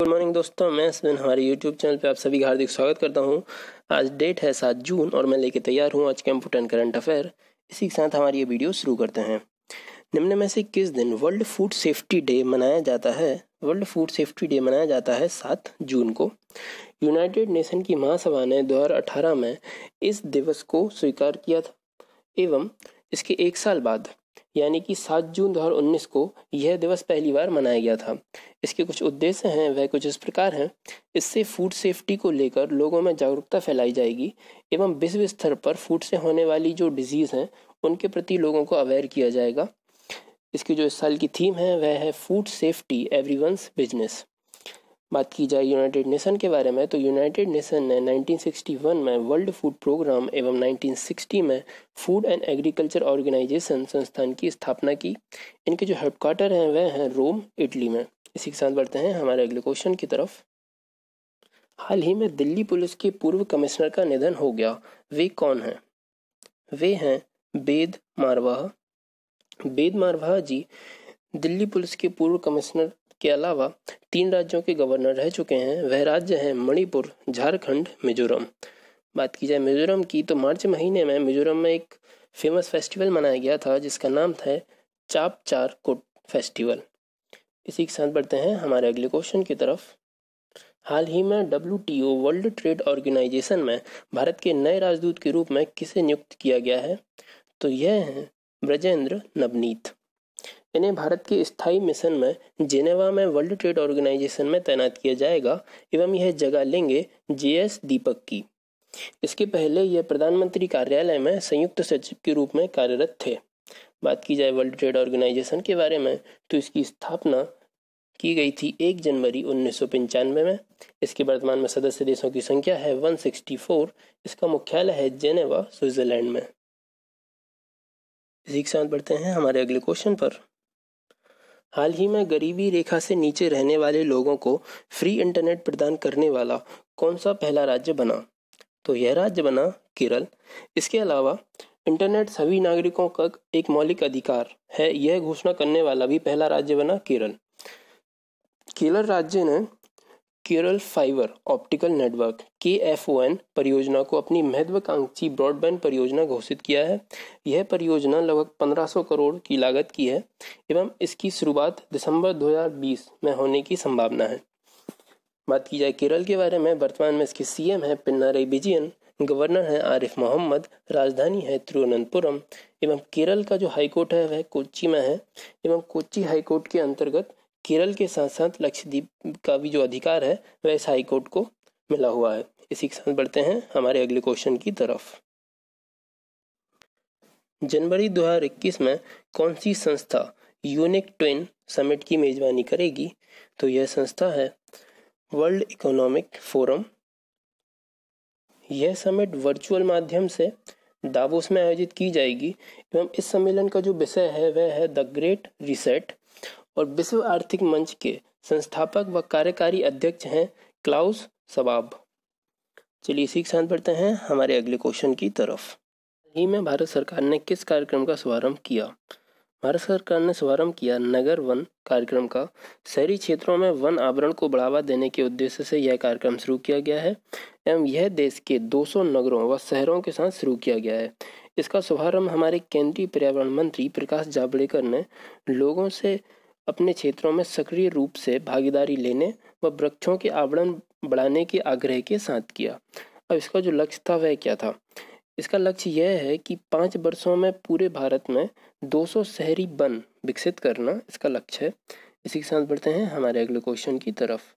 good morning दोस्तों मैं दिन हमारे यूट्यूब चैनल पे आप सभी का हार्दिक स्वागत करता हूँ आज डेट है सात जून और मैं लेके तैयार हूँ आज के इम्पोर्टेंट करंट अफेयर इसी के साथ हमारी ये वीडियो शुरू करते हैं निम्न में से किस दिन वर्ल्ड फूड सेफ्टी डे मनाया जाता है वर्ल्ड फूड सेफ्टी डे मनाया जाता है सात जून को यूनाइटेड नेशन की महासभा ने दो में इस दिवस को स्वीकार किया था एवं इसके एक साल बाद यानी कि 7 जून 2019 को यह दिवस पहली बार मनाया गया था इसके कुछ उद्देश्य हैं वह कुछ इस प्रकार हैं इससे फूड सेफ्टी को लेकर लोगों में जागरूकता फैलाई जाएगी एवं विश्व स्तर पर फूड से होने वाली जो डिजीज़ हैं उनके प्रति लोगों को अवेयर किया जाएगा इसकी जो इस साल की थीम है वह है फूड सेफ्टी एवरी बिजनेस बात की जाए यूनाइटेड नेशन के बारे में तो यूनाइटेड नेशन ने 1961 में वर्ल्ड फूड प्रोग्राम एवं 1960 में फूड एंड एग्रीकल्चर ऑर्गेनाइजेशन संस्थान की स्थापना की इनके जो हेडक्वार्टर हैं वह हैं रोम इटली में इसी के साथ बढ़ते हैं हमारे अगले क्वेश्चन की तरफ हाल ही में दिल्ली पुलिस के पूर्व कमिश्नर का निधन हो गया वे कौन हैं वे हैं बेद मारवाह बेद मारवाह जी दिल्ली पुलिस के पूर्व कमिश्नर के अलावा तीन राज्यों के गवर्नर रह चुके हैं वह राज्य हैं मणिपुर झारखंड मिजोरम बात की जाए मिजोरम की तो मार्च महीने में मिजोरम में एक फेमस फेस्टिवल मनाया गया था जिसका नाम था चाप चार कुट फेस्टिवल इसी के साथ बढ़ते हैं हमारे अगले क्वेश्चन की तरफ हाल ही में डब्ल्यू वर्ल्ड ट्रेड ऑर्गेनाइजेशन में भारत के नए राजदूत के रूप में किसे नियुक्त किया गया है तो यह है ब्रजेंद्र नवनीत इन्हें भारत के स्थायी मिशन में जेनेवा में वर्ल्ड ट्रेड ऑर्गेनाइजेशन में तैनात किया जाएगा एवं यह जगह लेंगे जेएस दीपक की इसके पहले यह प्रधानमंत्री कार्यालय में संयुक्त सचिव के रूप में कार्यरत थे बात की जाए वर्ल्ड ट्रेड ऑर्गेनाइजेशन के बारे में तो इसकी स्थापना की गई थी एक जनवरी उन्नीस में इसके वर्तमान में सदस्य देशों की संख्या है 164 इसका मुख्यालय है जेनेवा स्विट्जरलैंड में इसी के साथ बढ़ते हैं हमारे अगले क्वेश्चन पर हाल ही में गरीबी रेखा से नीचे रहने वाले लोगों को फ्री इंटरनेट प्रदान करने वाला कौन सा पहला राज्य बना तो यह राज्य बना केरल इसके अलावा इंटरनेट सभी नागरिकों का एक मौलिक अधिकार है यह घोषणा करने वाला भी पहला राज्य बना केरल केरल राज्य ने Kerala fibre optical network K F O N परियोजना को अपनी महत्वाकांक्षी ब्रॉडबैंड परियोजना घोषित किया है यह परियोजना लगभग 1500 करोड़ की लागत की है एवं इसकी शुरुआत दिसंबर 2020 में होने की संभावना है बात की जाए केरल के बारे में वर्तमान में इसके सीएम है पिन्नाराई विजयन गवर्नर है आरिफ मोहम्मद राजधानी है तिरुवनंतपुरम एवं केरल का जो हाईकोर्ट है वह कोच्ची में है एवं कोच्ची हाईकोर्ट के अंतर्गत केरल के साथ साथ लक्षद्वीप का भी जो अधिकार है वह इस हाईकोर्ट को मिला हुआ है इसी के साथ बढ़ते हैं हमारे अगले क्वेश्चन की तरफ जनवरी 2021 में कौन सी संस्था यूनिक ट्विन समिट की मेजबानी करेगी तो यह संस्था है वर्ल्ड इकोनॉमिक फोरम यह समिट वर्चुअल माध्यम से दावोस में आयोजित की जाएगी एवं इस सम्मेलन का जो विषय है वह है द ग्रेट रिसेट और विश्व आर्थिक मंच के संस्थापक व कार्यकारी अध्यक्ष हैं क्लाउस सबाब चलिए इसी के साथ बढ़ते हैं हमारे अगले क्वेश्चन की तरफ ही में भारत सरकार ने किस कार्यक्रम का शुभारंभ किया भारत सरकार ने शुभारंभ किया नगर वन कार्यक्रम का शहरी क्षेत्रों में वन आवरण को बढ़ावा देने के उद्देश्य से यह कार्यक्रम शुरू किया गया है एवं यह देश के 200 नगरों व शहरों के साथ शुरू किया गया है इसका शुभारंभ हमारे केंद्रीय पर्यावरण मंत्री प्रकाश जावड़ेकर ने लोगों से अपने क्षेत्रों में सक्रिय रूप से भागीदारी लेने व वृक्षों के आवरण बढ़ाने के आग्रह के साथ किया अब इसका जो लक्ष्य था वह क्या था इसका लक्ष्य यह है कि पाँच वर्षों में पूरे भारत में 200 शहरी वन विकसित करना इसका लक्ष्य है इसी के साथ बढ़ते हैं हमारे अगले क्वेश्चन की तरफ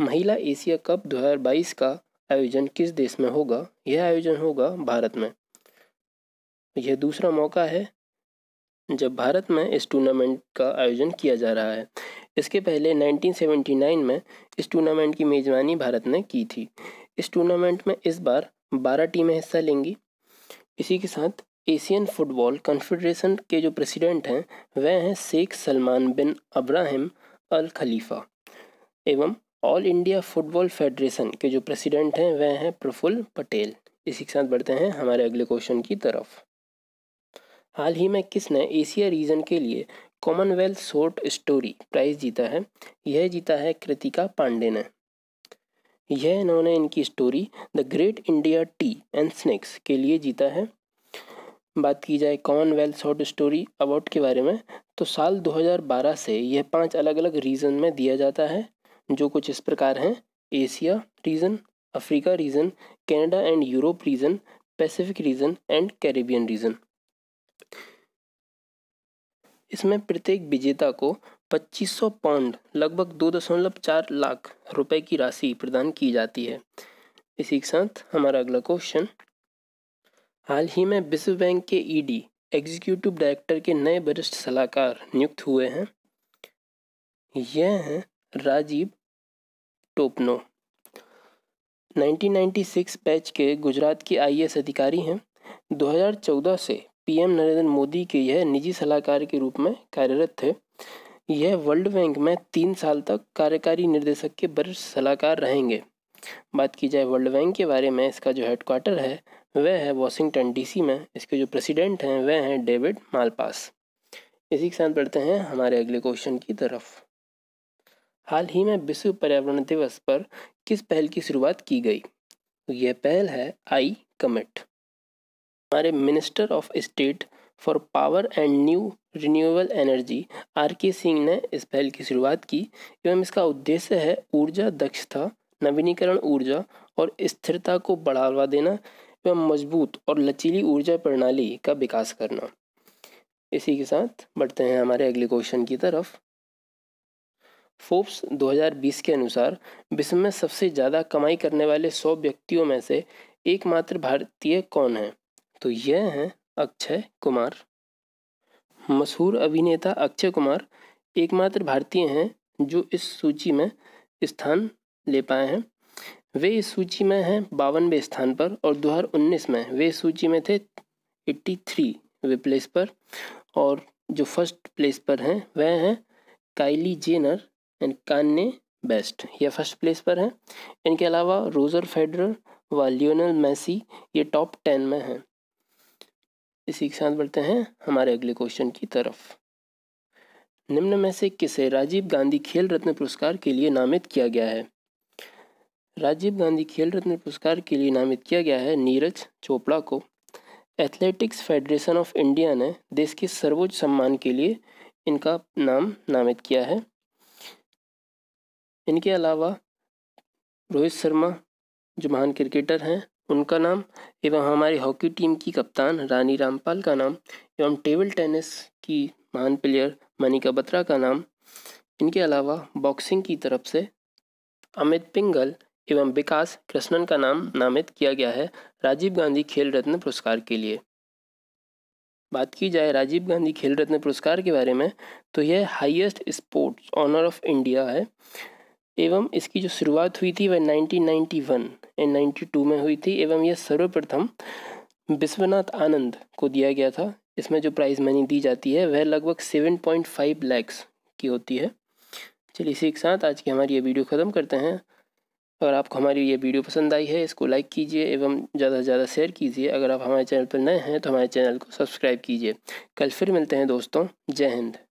महिला एशिया कप 2022 का आयोजन किस देश में होगा यह आयोजन होगा भारत में यह दूसरा मौका है जब भारत में इस टूर्नामेंट का आयोजन किया जा रहा है इसके पहले 1979 में इस टूर्नामेंट की मेज़बानी भारत ने की थी इस टूर्नामेंट में इस बार 12 टीमें हिस्सा लेंगी इसी के साथ एशियन फुटबॉल कॉन्फेडरेशन के जो प्रेसिडेंट हैं वह हैं शेख सलमान बिन अब्राहिम अल खलीफा एवं ऑल इंडिया फुटबॉल फेडरेशन के जो प्रेसिडेंट हैं वह हैं प्रफुल्ल पटेल इसी के साथ बढ़ते हैं हमारे अगले क्वेश्चन की तरफ हाल ही में किसने एशिया रीजन के लिए कॉमनवेल्थ शॉर्ट स्टोरी प्राइज जीता है यह जीता है कृतिका पांडे ने यह इन्होंने इनकी story the Great India Tea and Snacks के लिए जीता है बात की जाए कॉमनवेल्थ शॉर्ट स्टोरी अवार्ड के बारे में तो साल 2012 से यह पांच अलग अलग रीजन में दिया जाता है जो कुछ इस प्रकार हैं Asia region Africa region Canada and Europe region Pacific region and Caribbean region इसमें प्रत्येक विजेता को 2500 पाउंड लगभग दो दशमलव चार लाख रुपए की राशि प्रदान की जाती है इसी के साथ हमारा अगला क्वेश्चन हाल ही में विश्व बैंक के ईडी एग्जीक्यूटिव डायरेक्टर के नए वरिष्ठ सलाहकार नियुक्त हुए हैं यह हैं राजीव टोपनो 1996 बैच के गुजरात के आईएएस अधिकारी हैं 2014 से पीएम नरेंद्र मोदी के यह निजी सलाहकार के रूप में कार्यरत थे यह वर्ल्ड बैंक में तीन साल तक कार्यकारी निर्देशक के वरिष्ठ सलाहकार रहेंगे बात की जाए वर्ल्ड बैंक के बारे में इसका जो हेडक्वार्टर है वह है वॉशिंगटन डीसी में इसके जो प्रेसिडेंट हैं वह हैं डेविड मालपास इसी के साथ बढ़ते हैं हमारे अगले क्वेश्चन की तरफ हाल ही में विश्व पर्यावरण दिवस पर किस पहल की शुरुआत की गई तो यह पहल है आई कमिट हमारे minister of state for power and new renewable energy R K Singh ने इस पहल की शुरुआत की एवं इसका उद्देश्य है ऊर्जा दक्षता नवीनीकरण ऊर्जा और स्थिरता को बढ़ावा देना एवं मजबूत और लचीली ऊर्जा प्रणाली का विकास करना इसी के साथ बढ़ते हैं हमारे अगले क्वेश्चन की तरफ फोर्ब्स 2020 के अनुसार विश्व में सबसे ज़्यादा कमाई करने वाले सौ व्यक्तियों में से एकमात्र भारतीय कौन है तो यह हैं अक्षय कुमार मशहूर अभिनेता अक्षय कुमार एकमात्र भारतीय हैं जो इस सूची में स्थान ले पाए हैं वे इस सूची में हैं बावनवे स्थान पर और 2019 में वे इस सूची में थे 83 वे प्लेस पर और जो फर्स्ट प्लेस पर हैं वह हैं Kylie Jenner and Kanye West यह फर्स्ट प्लेस पर हैं इनके अलावा रोजर फेडरर व लियोनल मैसी ये टॉप टेन में हैं इसी के साथ बढ़ते हैं हमारे अगले क्वेश्चन की तरफ निम्न में से किसे राजीव गांधी खेल रत्न पुरस्कार के लिए नामित किया गया है राजीव गांधी खेल रत्न पुरस्कार के लिए नामित किया गया है नीरज चोपड़ा को एथलेटिक्स फेडरेशन ऑफ इंडिया ने देश के सर्वोच्च सम्मान के लिए इनका नाम नामित किया है इनके अलावा रोहित शर्मा जो महान क्रिकेटर हैं उनका नाम एवं हमारी हॉकी टीम की कप्तान रानी रामपाल का नाम एवं टेबल टेनिस की महान प्लेयर मनिका बत्रा का नाम इनके अलावा बॉक्सिंग की तरफ से अमित पिंगल एवं विकास कृष्णन का नाम नामित किया गया है राजीव गांधी खेल रत्न पुरस्कार के लिए बात की जाए राजीव गांधी खेल रत्न पुरस्कार के बारे में तो यह highest sports honour of India है एवं इसकी जो शुरुआत हुई थी वह 1991 एंड 92 में हुई थी एवं यह सर्वप्रथम विश्वनाथ आनंद को दिया गया था इसमें जो प्राइज मनी दी जाती है वह लगभग 7.5 लैक्स की होती है चलिए इसी के साथ आज की हमारी ये वीडियो ख़त्म करते हैं और आपको हमारी ये वीडियो पसंद आई है इसको लाइक कीजिए एवं ज़्यादा से ज़्यादा शेयर कीजिए अगर आप हमारे चैनल पर नए हैं तो हमारे चैनल को सब्सक्राइब कीजिए कल फिर मिलते हैं दोस्तों जय हिंद